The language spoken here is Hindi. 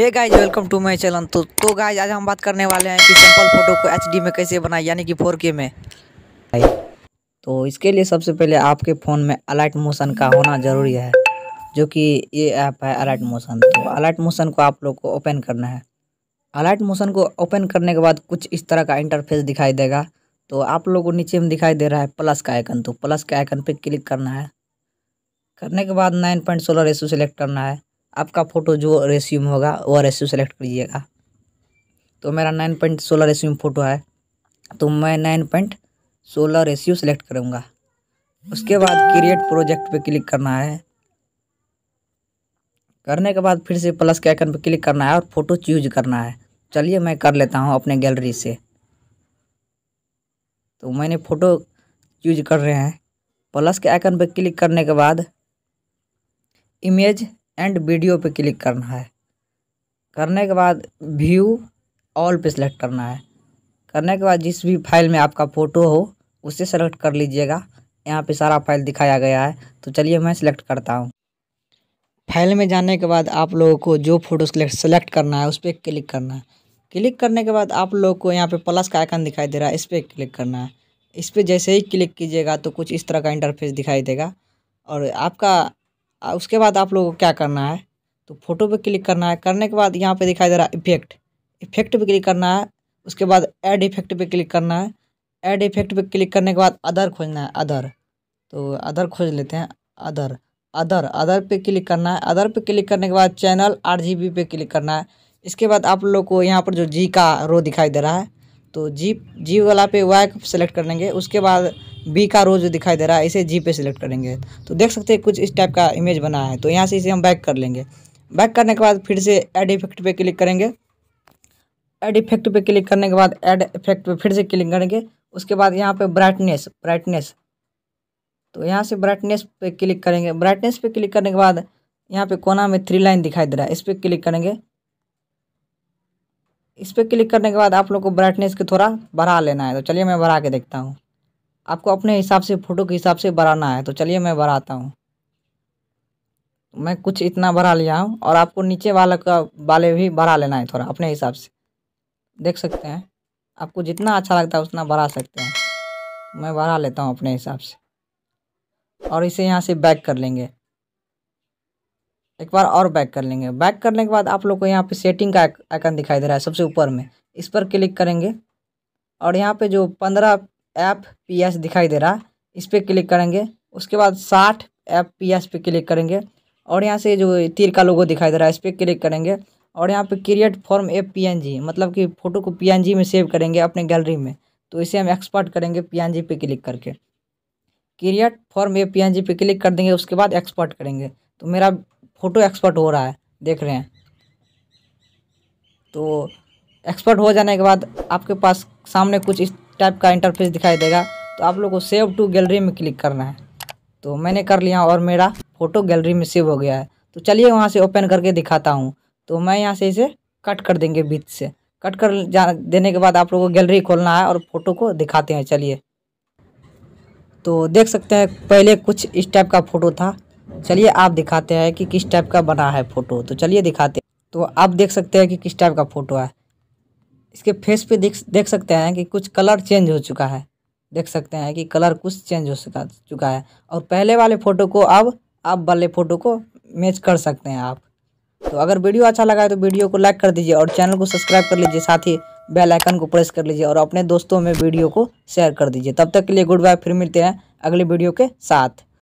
hey guys welcome to my channel तो तो गाइज आज हम बात करने वाले हैं कि सिंपल फोटो को एच में कैसे बनाए यानी कि फोर के में तो इसके लिए सबसे पहले आपके फ़ोन में अलाइट मोशन का होना ज़रूरी है जो कि ये ऐप है अलाइट मोशन तो अलाइट मोशन को आप लोग को ओपन करना है अलाइट मोशन को ओपन करने के बाद कुछ इस तरह का इंटरफेस दिखाई देगा तो आप लोग को नीचे में दिखाई दे रहा है प्लस का आइकन तो प्लस के आइकन पर क्लिक करना है करने के बाद नाइन पॉइंट सेलेक्ट करना है आपका फ़ोटो जो रेस्यूम होगा वो रेशियो सेलेक्ट करिएगा तो मेरा नाइन पॉइंट सोलह रेस्यूम फ़ोटो है तो मैं नाइन पॉइंट सोलह रेस्यू सेलेक्ट करूँगा उसके बाद क्रिएट प्रोजेक्ट पे क्लिक करना है करने के बाद फिर से प्लस के आइकन पे क्लिक करना है और फ़ोटो चूज करना है चलिए मैं कर लेता हूँ अपने गैलरी से तो मैंने फ़ोटो चूज कर रहे हैं प्लस के आइकन पे क्लिक करने के बाद इमेज एंड वीडियो पे क्लिक करना है करने के बाद व्यू ऑल पे सेलेक्ट करना है करने के बाद जिस भी फाइल में आपका फ़ोटो हो उसे सेलेक्ट कर लीजिएगा यहाँ पे सारा फाइल दिखाया गया है तो चलिए मैं सिलेक्ट करता हूँ फाइल में जाने के बाद आप लोगों को जो फ़ोटो सेलेक्ट सेलेक्ट करना है उस पर क्लिक करना है क्लिक करने के बाद आप लोगों को यहाँ पे प्लस का आइकन दिखाई दे रहा है इस पर क्लिक करना है इस पर जैसे ही क्लिक कीजिएगा तो कुछ इस तरह का इंटरफेस दिखाई देगा और आपका उसके बाद आप लोगों को क्या करना है तो फोटो पे क्लिक करना है करने के बाद यहाँ पे दिखाई दे रहा है इफेक्ट इफेक्ट पे क्लिक करना है उसके बाद ऐड इफेक्ट पे क्लिक करना है ऐड इफेक्ट पे क्लिक करने के बाद अदर खोजना है अदर तो अदर खोज लेते हैं अदर अदर अदर पे क्लिक करना है अदर पे क्लिक करने के बाद चैनल आर पे क्लिक करना है इसके बाद आप लोग को यहाँ पर जो जी का रो दिखाई दे रहा है तो जी जी वाला पे वाई सेलेक्ट कर लेंगे उसके बाद बी का रोज दिखाई दे रहा है इसे जी पे सेलेक्ट करेंगे तो देख सकते हैं कुछ इस टाइप का इमेज बना है तो यहाँ से इसे हम बैक कर लेंगे बैक करने के बाद फिर से एड इफेक्ट पे क्लिक करेंगे एड इफेक्ट पे क्लिक करने के बाद एड इफेक्ट पे फिर से क्लिक करेंगे उसके बाद यहाँ पे ब्राइटनेस ब्राइटनेस तो यहाँ से ब्राइटनेस पे क्लिक करेंगे ब्राइटनेस पे क्लिक करने के बाद यहाँ पे कोना में थ्री लाइन दिखाई दे रहा है इस पर क्लिक करेंगे इस पर क्लिक करने के बाद आप लोग को ब्राइटनेस को थोड़ा बढ़ा लेना है तो चलिए मैं बढ़ा के देखता हूँ आपको अपने हिसाब से फ़ोटो के हिसाब से बढ़ाना है तो चलिए मैं बढ़ाता हूँ मैं कुछ इतना बढ़ा लिया हूँ और आपको नीचे वाला का वाले भी बढ़ा लेना है थोड़ा अपने हिसाब से देख सकते हैं आपको जितना अच्छा लगता है उतना बढ़ा सकते हैं मैं बढ़ा लेता हूँ अपने हिसाब से और इसे यहाँ से बैक कर लेंगे एक बार और बैक कर लेंगे बैक करने के बाद आप लोग को यहाँ पे सेटिंग का आइकन दिखाई दे रहा है सबसे ऊपर में इस पर क्लिक करेंगे और यहाँ पे जो पंद्रह एफ पी एस दिखाई दे रहा है इस पर क्लिक करेंगे उसके बाद साठ एफ पी एस पे क्लिक करेंगे और यहाँ से जो तीर का लोगो दिखाई दे रहा है इस पर क्लिक करेंगे और यहाँ पे create form A P N G मतलब कि फ़ोटो को पी एन जी में सेव करेंगे अपने गैलरी में तो इसे हम एक्सपर्ट करेंगे पी एन जी पे क्लिक करके create form A P N G पे क्लिक कर देंगे उसके बाद एक्सपर्ट करेंगे तो मेरा फ़ोटो एक्सपर्ट हो रहा है देख रहे हैं तो एक्सपर्ट हो जाने के बाद आपके पास सामने कुछ इस टाइप का इंटरफेस दिखाई देगा तो आप लोग को सेव टू गैलरी में क्लिक करना है तो मैंने कर लिया और मेरा फ़ोटो गैलरी में सेव हो गया है तो चलिए वहाँ से ओपन करके दिखाता हूँ तो मैं यहाँ से इसे कट कर देंगे बीच से कट कर जा देने के बाद आप लोगों को गैलरी खोलना है और फ़ोटो को दिखाते हैं चलिए तो देख सकते हैं पहले कुछ इस टाइप का फ़ोटो था चलिए आप दिखाते हैं कि किस टाइप का बना है फ़ोटो तो चलिए दिखाते तो आप देख सकते हैं कि किस टाइप का फ़ोटो है इसके फेस पे देख देख सकते हैं कि कुछ कलर चेंज हो चुका है देख सकते हैं कि कलर कुछ चेंज हो सका चुका है और पहले वाले फ़ोटो को अब आप वाले फ़ोटो को मैच कर सकते हैं आप तो अगर वीडियो अच्छा लगा है तो वीडियो को लाइक कर दीजिए और चैनल को सब्सक्राइब कर लीजिए साथ ही बेल आइकन को प्रेस कर लीजिए और अपने दोस्तों में वीडियो को शेयर कर दीजिए तब तक के लिए गुड बाय फिर मिलते हैं अगले वीडियो के साथ